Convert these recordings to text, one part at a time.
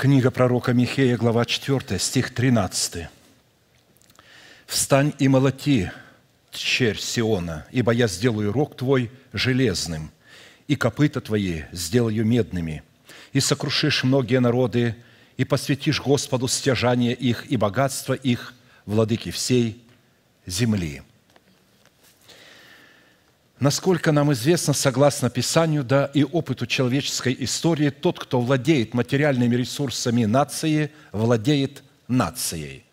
Книга пророка Михея, глава 4, стих 13. «Встань и молоти, черь Сиона, ибо я сделаю рог твой железным, и копыта твои сделаю медными, и сокрушишь многие народы, и посвятишь Господу стяжание их и богатство их, владыки всей земли». Насколько нам известно, согласно Писанию, да и опыту человеческой истории, тот, кто владеет материальными ресурсами нации, владеет нацией.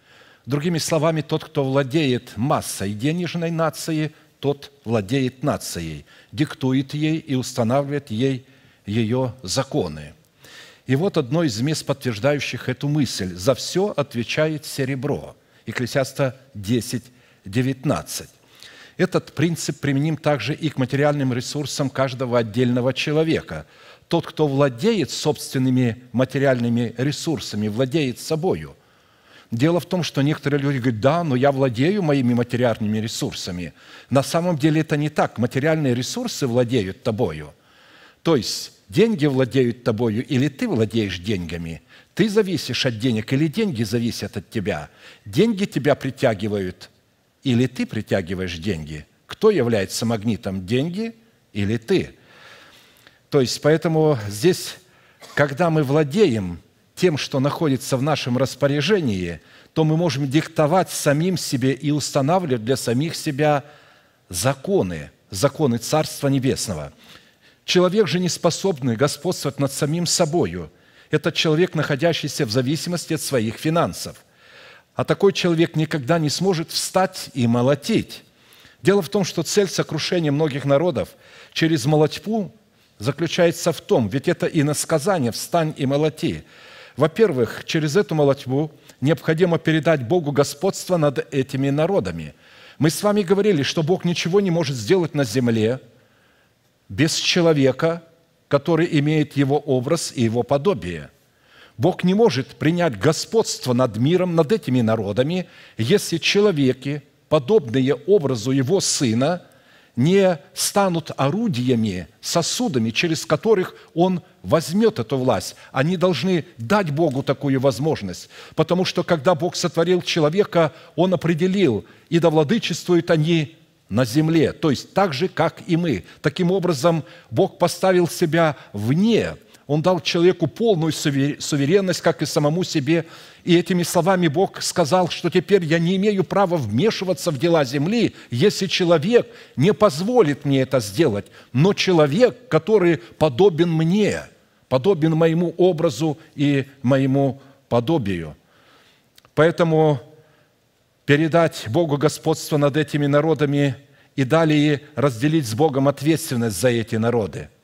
Другими словами, тот, кто владеет массой денежной нации, тот владеет нацией, диктует ей и устанавливает ей ее законы. И вот одно из мест, подтверждающих эту мысль. «За все отвечает серебро» Екклесиаста 10, 19. Этот принцип применим также и к материальным ресурсам каждого отдельного человека. Тот, кто владеет собственными материальными ресурсами, владеет собою. Дело в том, что некоторые люди говорят, да, но я владею моими материальными ресурсами. На самом деле это не так. Материальные ресурсы владеют тобою. То есть деньги владеют тобою или ты владеешь деньгами. Ты зависишь от денег или деньги зависят от тебя. Деньги тебя притягивают – или ты притягиваешь деньги? Кто является магнитом? Деньги или ты? То есть, поэтому здесь, когда мы владеем тем, что находится в нашем распоряжении, то мы можем диктовать самим себе и устанавливать для самих себя законы, законы Царства Небесного. Человек же не способный господствовать над самим собою. Это человек, находящийся в зависимости от своих финансов а такой человек никогда не сможет встать и молотить. Дело в том, что цель сокрушения многих народов через молотьбу заключается в том, ведь это и иносказание «встань и молоти». Во-первых, через эту молотьбу необходимо передать Богу господство над этими народами. Мы с вами говорили, что Бог ничего не может сделать на земле без человека, который имеет его образ и его подобие – Бог не может принять господство над миром, над этими народами, если человеки, подобные образу Его Сына, не станут орудиями, сосудами, через которых Он возьмет эту власть. Они должны дать Богу такую возможность, потому что когда Бог сотворил человека, Он определил, и да владычествуют они на земле, то есть так же, как и мы. Таким образом, Бог поставил себя вне он дал человеку полную суверенность, как и самому себе. И этими словами Бог сказал, что теперь я не имею права вмешиваться в дела земли, если человек не позволит мне это сделать. Но человек, который подобен мне, подобен моему образу и моему подобию. Поэтому передать Богу господство над этими народами и далее разделить с Богом ответственность за эти народы –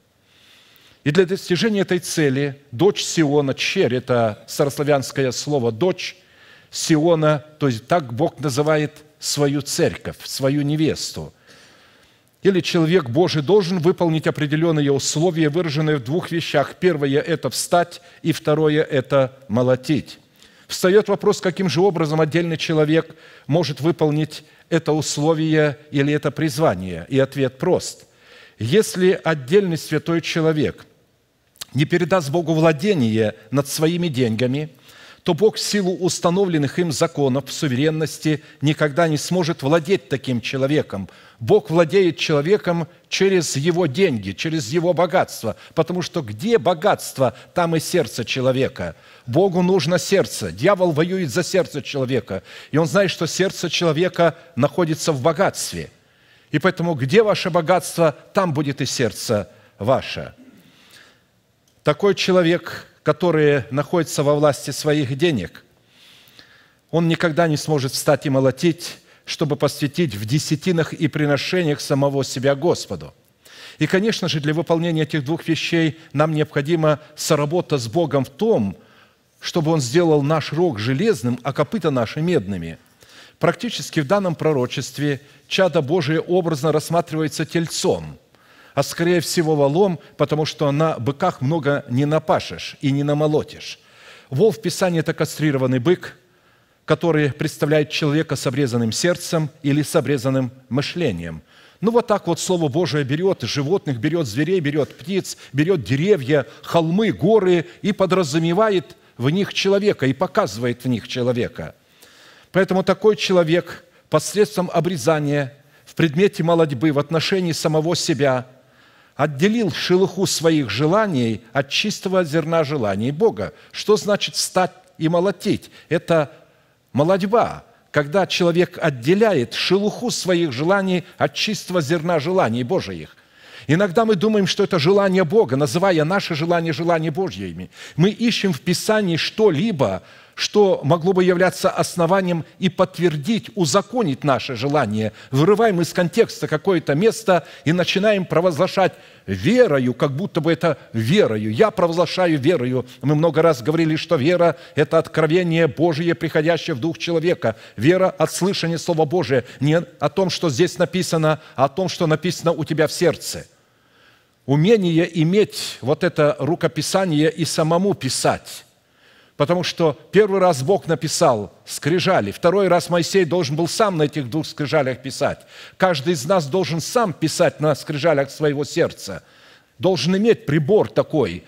и для достижения этой цели дочь Сиона, черь – это старославянское слово «дочь», Сиона, то есть так Бог называет свою церковь, свою невесту. Или человек Божий должен выполнить определенные условия, выраженные в двух вещах. Первое – это встать, и второе – это молотить. Встает вопрос, каким же образом отдельный человек может выполнить это условие или это призвание. И ответ прост. Если отдельный святой человек – не передаст Богу владение над своими деньгами, то Бог в силу установленных им законов суверенности никогда не сможет владеть таким человеком. Бог владеет человеком через его деньги, через его богатство, потому что где богатство, там и сердце человека. Богу нужно сердце. Дьявол воюет за сердце человека, и он знает, что сердце человека находится в богатстве. И поэтому где ваше богатство, там будет и сердце ваше – такой человек, который находится во власти своих денег, он никогда не сможет встать и молотить, чтобы посвятить в десятинах и приношениях самого себя Господу. И, конечно же, для выполнения этих двух вещей нам необходима соработа с Богом в том, чтобы Он сделал наш рог железным, а копыта наши медными. Практически в данном пророчестве чадо Божие образно рассматривается тельцом – а скорее всего валом, потому что на быках много не напашешь и не намолотишь. Вол в Писании – это кастрированный бык, который представляет человека с обрезанным сердцем или с обрезанным мышлением – ну вот так вот Слово Божие берет животных, берет зверей, берет птиц, берет деревья, холмы, горы и подразумевает в них человека и показывает в них человека. Поэтому такой человек посредством обрезания в предмете молодьбы в отношении самого себя – отделил шелуху своих желаний от чистого зерна желаний Бога. Что значит стать и молотить? Это молодьба, когда человек отделяет шелуху своих желаний от чистого зерна желаний Божьих. Иногда мы думаем, что это желание Бога, называя наши желания желания Божьими. Мы ищем в Писании что-либо, что могло бы являться основанием и подтвердить, узаконить наше желание. Вырываем из контекста какое-то место и начинаем провозглашать верою, как будто бы это верою. Я провозглашаю верою. Мы много раз говорили, что вера – это откровение Божие, приходящее в дух человека. Вера от слышания Слова Божия. Не о том, что здесь написано, а о том, что написано у тебя в сердце. Умение иметь вот это рукописание и самому писать – Потому что первый раз Бог написал скрижали, второй раз Моисей должен был сам на этих двух скрижалях писать. Каждый из нас должен сам писать на скрижалях своего сердца, должен иметь прибор такой.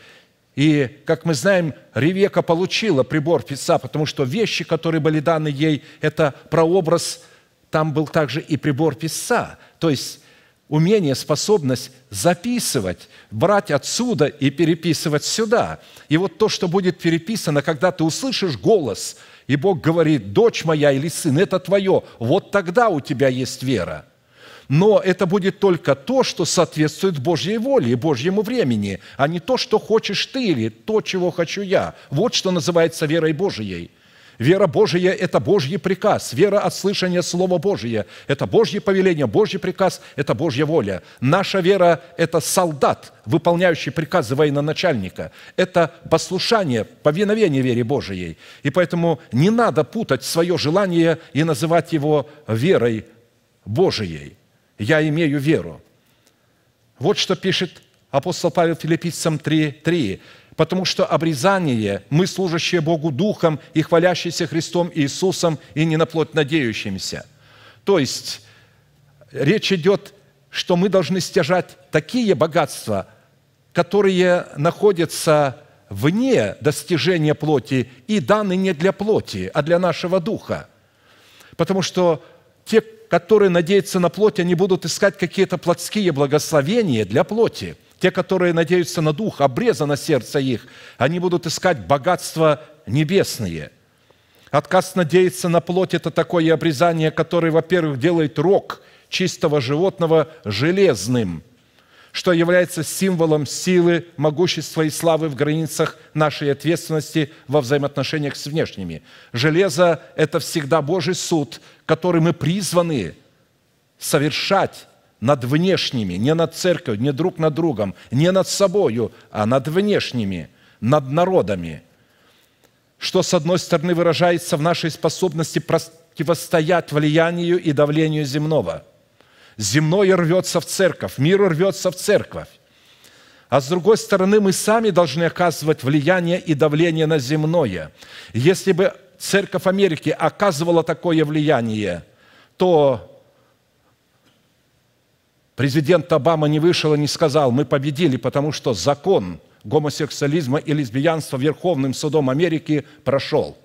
И, как мы знаем, Ревека получила прибор писа, потому что вещи, которые были даны ей, это прообраз, там был также и прибор писа. То есть умение, способность записывать, брать отсюда и переписывать сюда. И вот то, что будет переписано, когда ты услышишь голос, и Бог говорит, дочь моя или сын, это твое, вот тогда у тебя есть вера. Но это будет только то, что соответствует Божьей воле и Божьему времени, а не то, что хочешь ты или то, чего хочу я. Вот что называется верой Божией. Вера Божия – это Божий приказ. Вера от слышания Слова Божия – это Божье повеление, Божий приказ – это Божья воля. Наша вера – это солдат, выполняющий приказы военачальника. Это послушание, повиновение вере Божией. И поэтому не надо путать свое желание и называть его верой Божией. «Я имею веру». Вот что пишет апостол Павел филиппийцам 3.3 потому что обрезание мы, служащие Богу Духом и хвалящиеся Христом Иисусом и не на плоть надеющимся. То есть речь идет, что мы должны стяжать такие богатства, которые находятся вне достижения плоти и даны не для плоти, а для нашего духа. Потому что те, которые надеются на плоть, они будут искать какие-то плотские благословения для плоти – те, которые надеются на дух, обрезано сердце их, они будут искать богатства небесные. Отказ надеяться на плоть – это такое обрезание, которое, во-первых, делает рог чистого животного железным, что является символом силы, могущества и славы в границах нашей ответственности во взаимоотношениях с внешними. Железо – это всегда Божий суд, который мы призваны совершать над внешними, не над церковью, не друг над другом, не над собою, а над внешними, над народами, что, с одной стороны, выражается в нашей способности противостоять влиянию и давлению земного. Земное рвется в церковь, мир рвется в церковь. А с другой стороны, мы сами должны оказывать влияние и давление на земное. Если бы Церковь Америки оказывала такое влияние, то Президент Обама не вышел и не сказал, мы победили, потому что закон гомосексуализма и лесбиянства Верховным судом Америки прошел.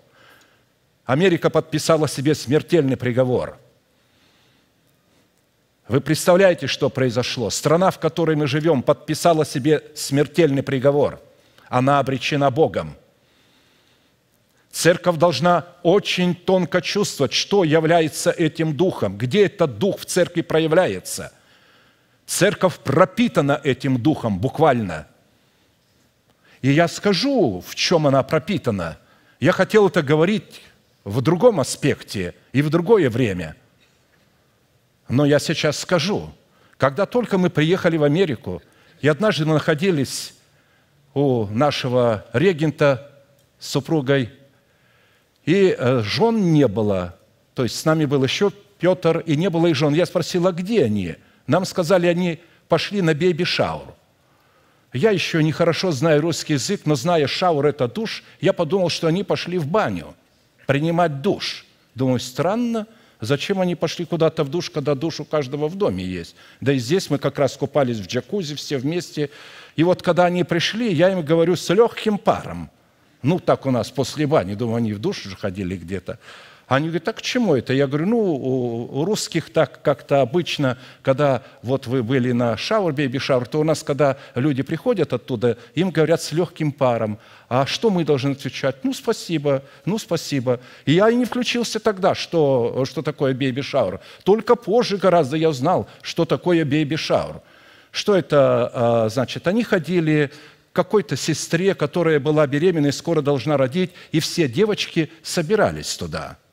Америка подписала себе смертельный приговор. Вы представляете, что произошло? Страна, в которой мы живем, подписала себе смертельный приговор. Она обречена Богом. Церковь должна очень тонко чувствовать, что является этим духом, где этот дух в церкви проявляется – Церковь пропитана этим духом буквально. И я скажу, в чем она пропитана. Я хотел это говорить в другом аспекте и в другое время. Но я сейчас скажу. Когда только мы приехали в Америку, и однажды мы находились у нашего регента с супругой, и э, жен не было. То есть с нами был еще Петр, и не было их жен. Я спросил, а где они? – нам сказали, они пошли на бейби-шаур. Я еще не хорошо знаю русский язык, но зная шаур – это душ, я подумал, что они пошли в баню принимать душ. Думаю, странно, зачем они пошли куда-то в душ, когда душ у каждого в доме есть. Да и здесь мы как раз купались в джакузи все вместе. И вот когда они пришли, я им говорю с легким паром. Ну, так у нас после бани. Думаю, они в душ же ходили где-то. А они говорят, "Так к чему это? Я говорю, ну, у, русских так как-то обычно, когда вот вы были на шаур, бейби-шаур, то у нас, когда люди приходят оттуда, им говорят с легким паром. А что мы должны отвечать? Ну, спасибо, ну, спасибо. И я и не включился тогда, что, что такое бейби-шаур. Только позже гораздо я знал, что такое бейби-шаур. Что это а, значит? Они ходили какой-то сестре, которая была беременна и скоро должна родить, и все девочки собирались туда –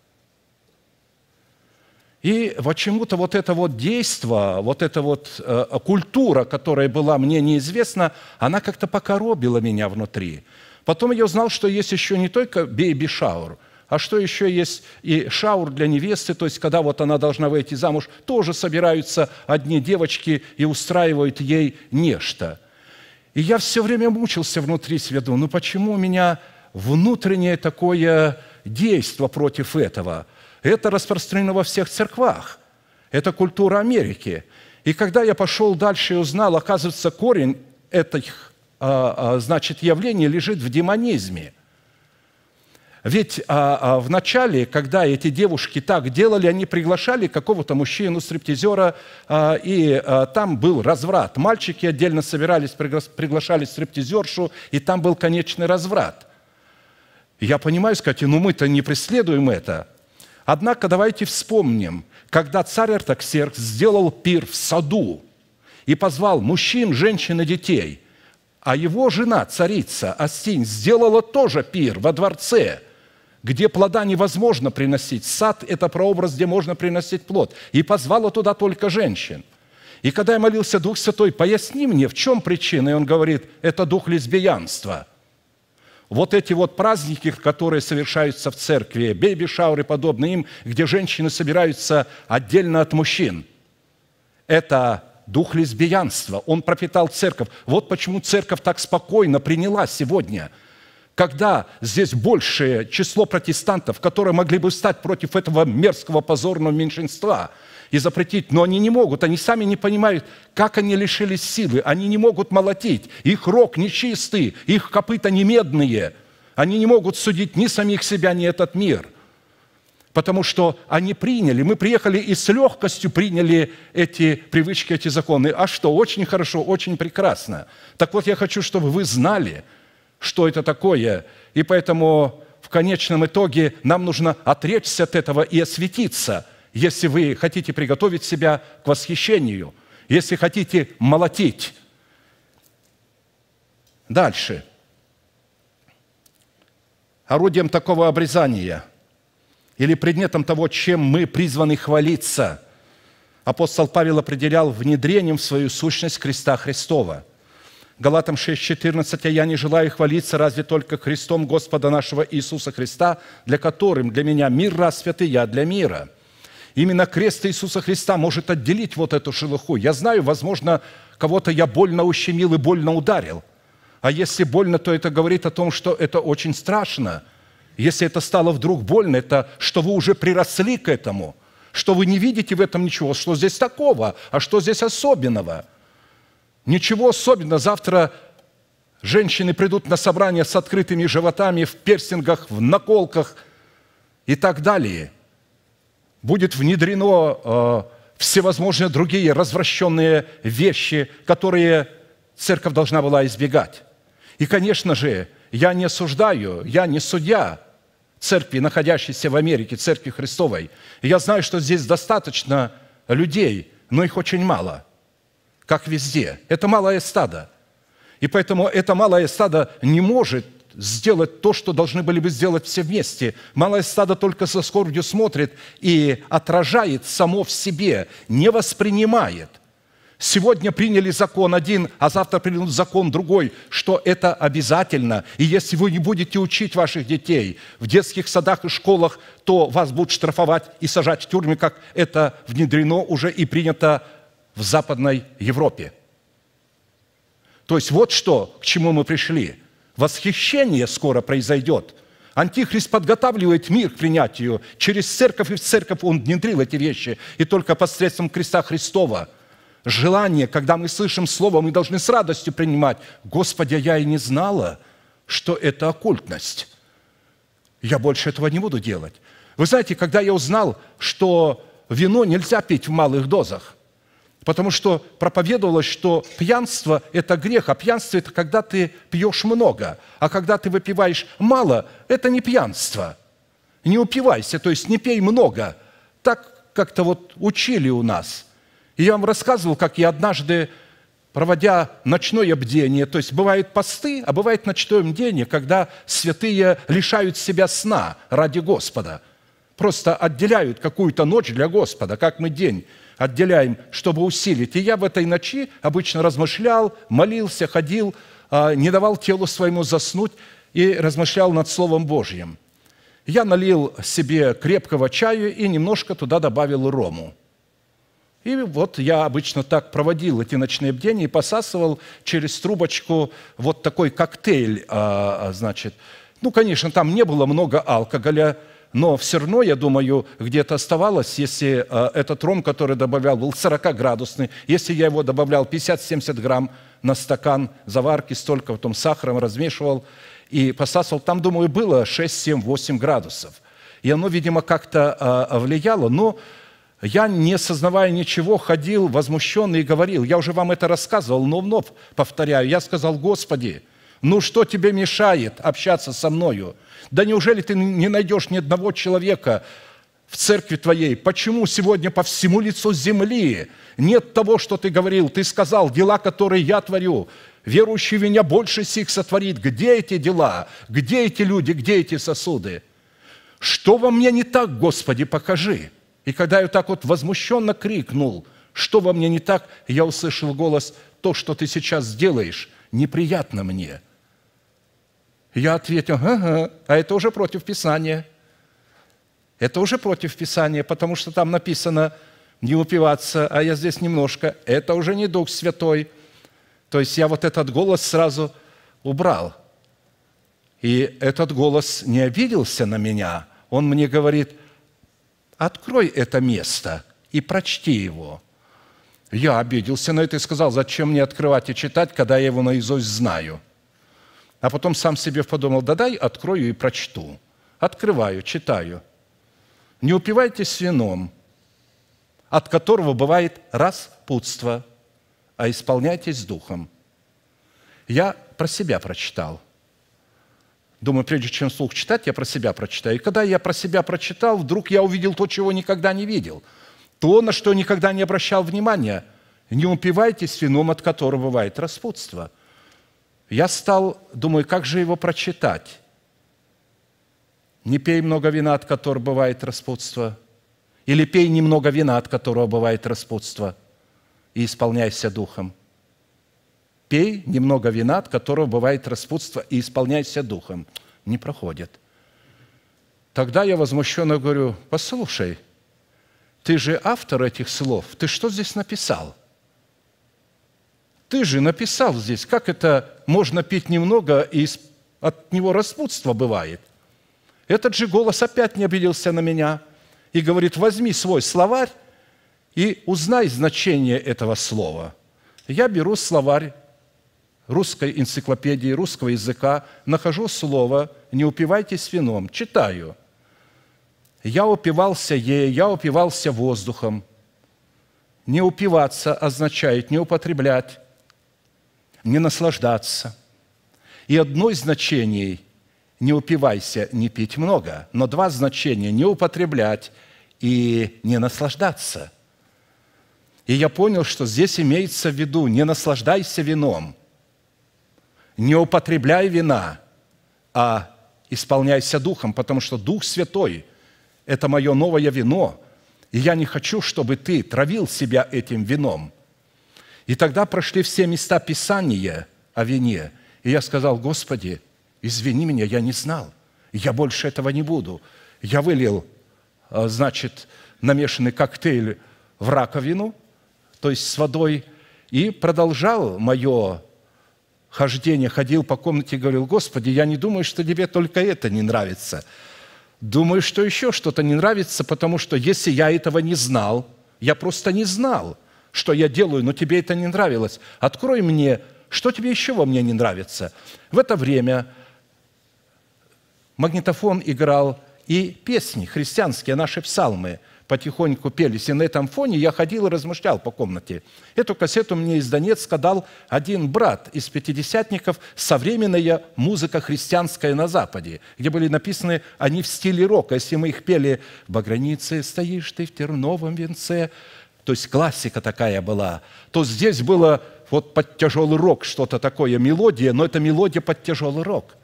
и почему-то вот это вот действо, вот эта вот э, культура, которая была мне неизвестна, она как-то покоробила меня внутри. Потом я узнал, что есть еще не только бейби-шаур, а что еще есть и шаур для невесты, то есть когда вот она должна выйти замуж, тоже собираются одни девочки и устраивают ей нечто. И я все время мучился внутри себя, думаю, ну почему у меня внутреннее такое действие против этого – это распространено во всех церквах. Это культура Америки. И когда я пошел дальше и узнал, оказывается, корень этих а, а, значит, явлений лежит в демонизме. Ведь а, а, в начале, когда эти девушки так делали, они приглашали какого-то мужчину-стриптизера, а, и а, там был разврат. Мальчики отдельно собирались, приглашали стриптизершу, и там был конечный разврат. Я понимаю, сказать, ну мы-то не преследуем это. Однако давайте вспомним, когда царь Артаксеркс сделал пир в саду и позвал мужчин, женщин и детей, а его жена, царица Астинь, сделала тоже пир во дворце, где плода невозможно приносить. Сад – это прообраз, где можно приносить плод. И позвала туда только женщин – и когда я молился, Дух Святой, поясни мне, в чем причина? И он говорит, это дух лесбиянства – вот эти вот праздники, которые совершаются в церкви, бейби-шауры, подобные им, где женщины собираются отдельно от мужчин, это дух лесбиянства, он пропитал церковь. Вот почему церковь так спокойно приняла сегодня – когда здесь большее число протестантов, которые могли бы встать против этого мерзкого позорного меньшинства – и запретить, но они не могут, они сами не понимают, как они лишились силы, они не могут молотить, их рог нечистый, их копыта не медные, они не могут судить ни самих себя, ни этот мир, потому что они приняли, мы приехали и с легкостью приняли эти привычки, эти законы. А что? Очень хорошо, очень прекрасно. Так вот, я хочу, чтобы вы знали, что это такое, и поэтому в конечном итоге нам нужно отречься от этого и осветиться – если вы хотите приготовить себя к восхищению, если хотите молотить. Дальше. Орудием такого обрезания или предметом того, чем мы призваны хвалиться, апостол Павел определял внедрением в свою сущность креста Христова – Галатам 6,14, «А я не желаю хвалиться разве только Христом Господа нашего Иисуса Христа, для которым, для меня мир распят, и я для мира». Именно крест Иисуса Христа может отделить вот эту шелуху. Я знаю, возможно, кого-то я больно ущемил и больно ударил. А если больно, то это говорит о том, что это очень страшно. Если это стало вдруг больно, это что вы уже приросли к этому, что вы не видите в этом ничего, что здесь такого, а что здесь особенного. Ничего особенного. Завтра женщины придут на собрание с открытыми животами, в персингах, в наколках и так далее – будет внедрено э, всевозможные другие развращенные вещи, которые церковь должна была избегать. И, конечно же, я не осуждаю, я не судья церкви, находящейся в Америке, церкви Христовой. Я знаю, что здесь достаточно людей, но их очень мало, как везде. Это малое стадо. И поэтому это малое стадо не может сделать то, что должны были бы сделать все вместе. Малое стадо только со скорбью смотрит и отражает само в себе, не воспринимает. Сегодня приняли закон один, а завтра примут закон другой, что это обязательно. И если вы не будете учить ваших детей в детских садах и школах, то вас будут штрафовать и сажать в тюрьмы, как это внедрено уже и принято в Западной Европе. То есть вот что, к чему мы пришли – Восхищение скоро произойдет. Антихрист подготавливает мир к принятию. Через церковь и в церковь он внедрил эти вещи. И только посредством креста Христова. Желание, когда мы слышим слово, мы должны с радостью принимать. Господи, я и не знала, что это оккультность. Я больше этого не буду делать. Вы знаете, когда я узнал, что вино нельзя пить в малых дозах, Потому что проповедовалось, что пьянство – это грех, а пьянство – это когда ты пьешь много, а когда ты выпиваешь мало – это не пьянство. Не упивайся, то есть не пей много. Так как-то вот учили у нас. И я вам рассказывал, как я однажды, проводя ночное бдение, то есть бывают посты, а бывает ночное бдение, когда святые лишают себя сна ради Господа. Просто отделяют какую-то ночь для Господа, как мы день отделяем, чтобы усилить. И я в этой ночи обычно размышлял, молился, ходил, а, не давал телу своему заснуть и размышлял над Словом Божьим. Я налил себе крепкого чаю и немножко туда добавил рому. И вот я обычно так проводил эти ночные бдения и посасывал через трубочку вот такой коктейль, а, а, значит. Ну, конечно, там не было много алкоголя, но все равно, я думаю, где-то оставалось, если э, этот ром, который добавлял, был 40-градусный, если я его добавлял 50-70 грамм на стакан заварки, столько потом сахаром размешивал и посасывал, там, думаю, было 6-7-8 градусов. И оно, видимо, как-то э, влияло, но я, не сознавая ничего, ходил возмущенный и говорил, я уже вам это рассказывал, но вновь повторяю, я сказал, Господи, ну что тебе мешает общаться со мною? Да неужели ты не найдешь ни одного человека в церкви твоей? Почему сегодня по всему лицу земли нет того, что ты говорил? Ты сказал, дела, которые я творю, верующий в меня больше сих сотворит. Где эти дела? Где эти люди? Где эти сосуды? Что во мне не так, Господи, покажи? И когда я так вот возмущенно крикнул, что во мне не так, я услышал голос, то, что ты сейчас сделаешь, неприятно мне. Я ответил, ага, а это уже против Писания. Это уже против Писания, потому что там написано не упиваться, а я здесь немножко. Это уже не Дух Святой. То есть я вот этот голос сразу убрал. И этот голос не обиделся на меня. Он мне говорит, открой это место и прочти его – я обиделся на это и сказал, зачем мне открывать и читать, когда я его наизусть знаю. А потом сам себе подумал, да дай открою и прочту. Открываю, читаю. Не упивайтесь вином, от которого бывает распутство, а исполняйтесь духом. Я про себя прочитал. Думаю, прежде чем слух читать, я про себя прочитаю. И когда я про себя прочитал, вдруг я увидел то, чего никогда не видел – то, на что никогда не обращал внимания. Не упивайтесь вином, от которого бывает распутство. Я стал, думаю, как же его прочитать? Не пей много вина, от которого бывает распутство. Или пей немного вина, от которого бывает распутство. И исполняйся духом. Пей немного вина, от которого бывает распутство, и исполняйся духом. Не проходит. Тогда я возмущенно говорю, послушай – ты же автор этих слов. Ты что здесь написал? Ты же написал здесь, как это можно пить немного, и от него распутство бывает. Этот же голос опять не обиделся на меня и говорит, возьми свой словарь и узнай значение этого слова. Я беру словарь русской энциклопедии, русского языка, нахожу слово «не упивайтесь вином», читаю – я упивался ей, я упивался воздухом. Не упиваться означает не употреблять, не наслаждаться. И одно из значений – не упивайся, не пить много, но два значения – не употреблять и не наслаждаться. И я понял, что здесь имеется в виду не наслаждайся вином, не употребляй вина, а исполняйся Духом, потому что Дух Святой – это мое новое вино, и я не хочу, чтобы ты травил себя этим вином. И тогда прошли все места Писания о вине, и я сказал, Господи, извини меня, я не знал, я больше этого не буду. Я вылил, а, значит, намешанный коктейль в раковину, то есть с водой, и продолжал мое хождение, ходил по комнате и говорил, «Господи, я не думаю, что тебе только это не нравится». Думаю, что еще что-то не нравится, потому что если я этого не знал, я просто не знал, что я делаю, но тебе это не нравилось. Открой мне, что тебе еще во мне не нравится. В это время магнитофон играл и песни христианские, наши псалмы потихоньку пелись. И на этом фоне я ходил и размышлял по комнате. Эту кассету мне из Донецка дал один брат из пятидесятников «Современная музыка христианская на Западе», где были написаны они в стиле рока. Если мы их пели «Багранице стоишь ты в терновом венце», то есть классика такая была, то здесь было вот под тяжелый рок что-то такое, мелодия, но это мелодия под тяжелый рок –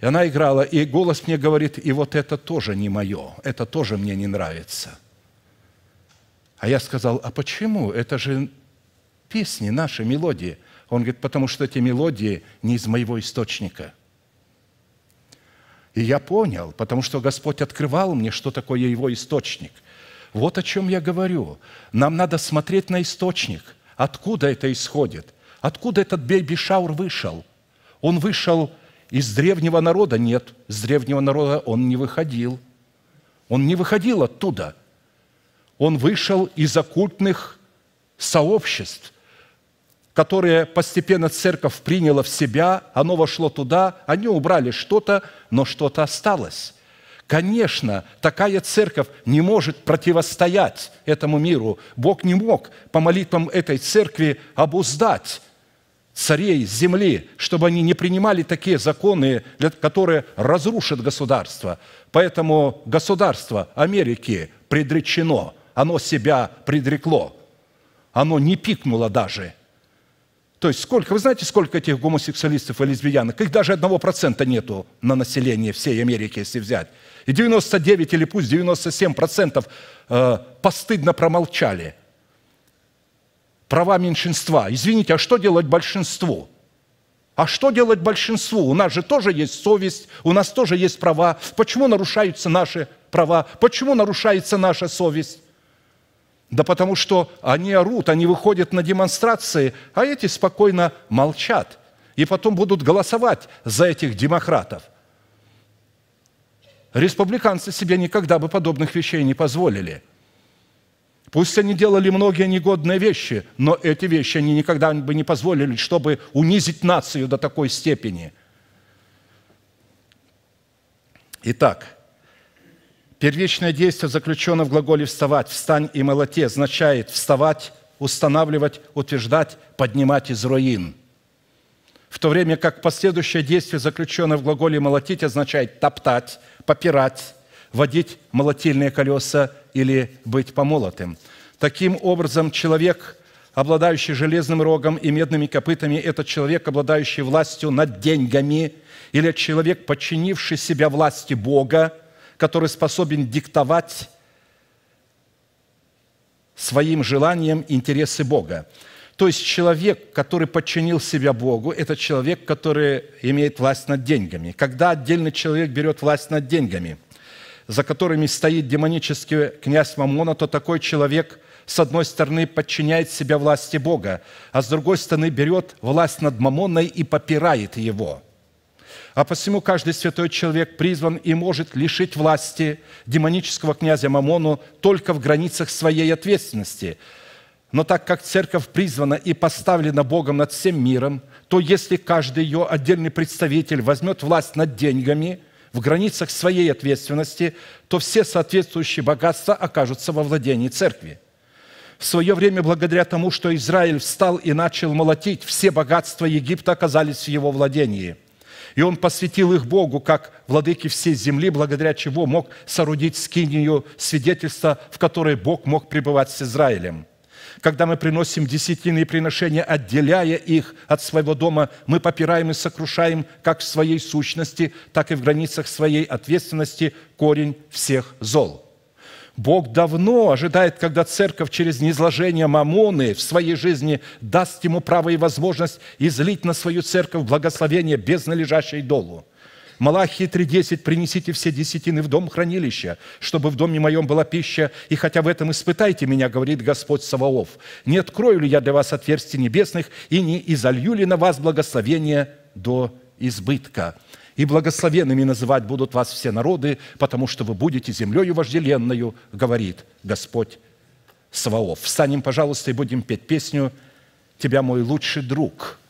и она играла, и голос мне говорит, и вот это тоже не мое, это тоже мне не нравится. А я сказал, а почему? Это же песни наши, мелодии. Он говорит, потому что эти мелодии не из моего источника. И я понял, потому что Господь открывал мне, что такое его источник. Вот о чем я говорю. Нам надо смотреть на источник, откуда это исходит, откуда этот бейби шаур вышел. Он вышел из древнего народа нет. из древнего народа он не выходил. Он не выходил оттуда. Он вышел из оккультных сообществ, которые постепенно церковь приняла в себя, оно вошло туда, они убрали что-то, но что-то осталось. Конечно, такая церковь не может противостоять этому миру. Бог не мог по молитвам этой церкви обуздать царей земли, чтобы они не принимали такие законы, которые разрушат государство. Поэтому государство Америки предречено, оно себя предрекло, оно не пикнуло даже. То есть сколько, вы знаете, сколько этих гомосексуалистов и лесбиянок? Их даже одного процента нету на население всей Америки, если взять. И 99 или пусть 97 процентов э, постыдно промолчали – права меньшинства. Извините, а что делать большинству? А что делать большинству? У нас же тоже есть совесть, у нас тоже есть права. Почему нарушаются наши права? Почему нарушается наша совесть? Да потому что они орут, они выходят на демонстрации, а эти спокойно молчат и потом будут голосовать за этих демократов. Республиканцы себе никогда бы подобных вещей не позволили – Пусть они делали многие негодные вещи, но эти вещи они никогда бы не позволили, чтобы унизить нацию до такой степени. Итак, первичное действие заключено в глаголе «вставать», «встань и молоте» означает «вставать», «устанавливать», «утверждать», «поднимать из руин». В то время как последующее действие заключено в глаголе «молотить» означает «топтать», «попирать», водить молотильные колеса или быть помолотым. Таким образом, человек, обладающий железным рогом и медными копытами, это человек, обладающий властью над деньгами, или человек, подчинивший себя власти Бога, который способен диктовать своим желанием интересы Бога. То есть человек, который подчинил себя Богу, это человек, который имеет власть над деньгами. Когда отдельный человек берет власть над деньгами – за которыми стоит демонический князь Мамона, то такой человек, с одной стороны, подчиняет себя власти Бога, а с другой стороны, берет власть над Мамоной и попирает его. А посему каждый святой человек призван и может лишить власти демонического князя Мамону только в границах своей ответственности – но так как церковь призвана и поставлена Богом над всем миром, то если каждый ее отдельный представитель возьмет власть над деньгами, в границах своей ответственности, то все соответствующие богатства окажутся во владении церкви. В свое время, благодаря тому, что Израиль встал и начал молотить, все богатства Египта оказались в его владении. И он посвятил их Богу, как владыке всей земли, благодаря чего мог соорудить скинию свидетельства, в которой Бог мог пребывать с Израилем – когда мы приносим десятины приношения, отделяя их от своего дома, мы попираем и сокрушаем как в своей сущности, так и в границах своей ответственности корень всех зол. Бог давно ожидает, когда церковь через низложение мамоны в своей жизни даст ему право и возможность излить на свою церковь благословение без належащей долу – Малахии 3.10 «Принесите все десятины в дом хранилища, чтобы в доме моем была пища, и хотя в этом испытайте меня, говорит Господь Саваоф. Не открою ли я для вас отверстий небесных, и не изолью ли на вас благословение до избытка?» и благословенными называть будут вас все народы, потому что вы будете землею вожделенную, говорит Господь Саваоф. Встанем, пожалуйста, и будем петь песню «Тебя мой лучший друг».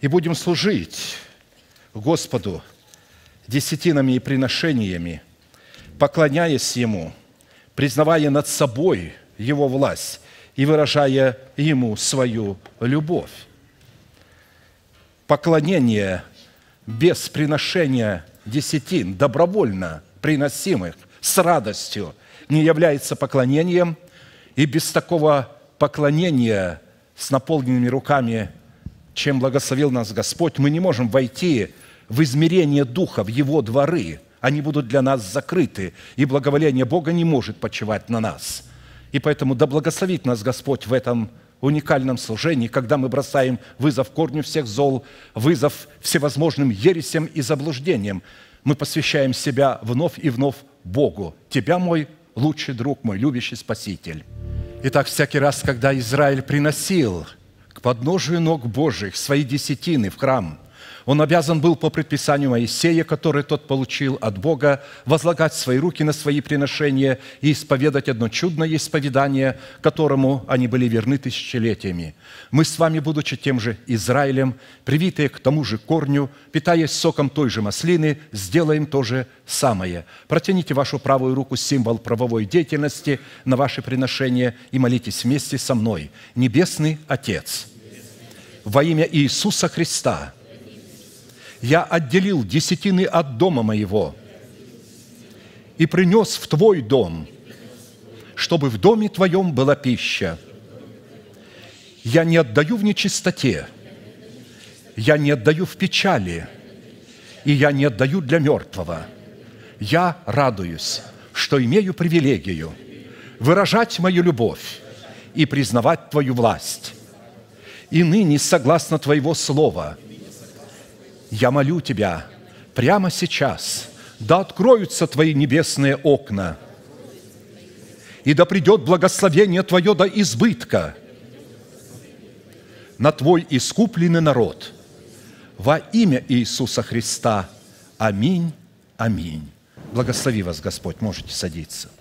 И будем служить Господу десятинами и приношениями, поклоняясь Ему, признавая над собой Его власть и выражая Ему свою любовь. Поклонение без приношения десятин, добровольно приносимых, с радостью, не является поклонением, и без такого поклонения с наполненными руками, чем благословил нас Господь, мы не можем войти в измерение Духа, в Его дворы, они будут для нас закрыты, и благоволение Бога не может почивать на нас. И поэтому да благословит нас Господь в этом уникальном служении, когда мы бросаем вызов корню всех зол, вызов всевозможным ересям и заблуждениям. Мы посвящаем себя вновь и вновь Богу. Тебя, мой лучший друг, мой любящий Спаситель. Итак, всякий раз, когда Израиль приносил к подножию ног Божьих свои десятины в храм – он обязан был по предписанию Моисея, который тот получил от Бога, возлагать свои руки на свои приношения и исповедать одно чудное исповедание, которому они были верны тысячелетиями. Мы с вами, будучи тем же Израилем, привитые к тому же корню, питаясь соком той же маслины, сделаем то же самое. Протяните вашу правую руку, символ правовой деятельности, на ваши приношения и молитесь вместе со мной. Небесный Отец, во имя Иисуса Христа – я отделил десятины от дома моего и принес в твой дом, чтобы в доме твоем была пища. Я не отдаю в нечистоте, я не отдаю в печали, и я не отдаю для мертвого. Я радуюсь, что имею привилегию выражать мою любовь и признавать Твою власть. И ныне, согласно Твоего Слова – я молю Тебя прямо сейчас, да откроются Твои небесные окна, и да придет благословение Твое до избытка на Твой искупленный народ. Во имя Иисуса Христа. Аминь. Аминь. Благослови вас, Господь. Можете садиться.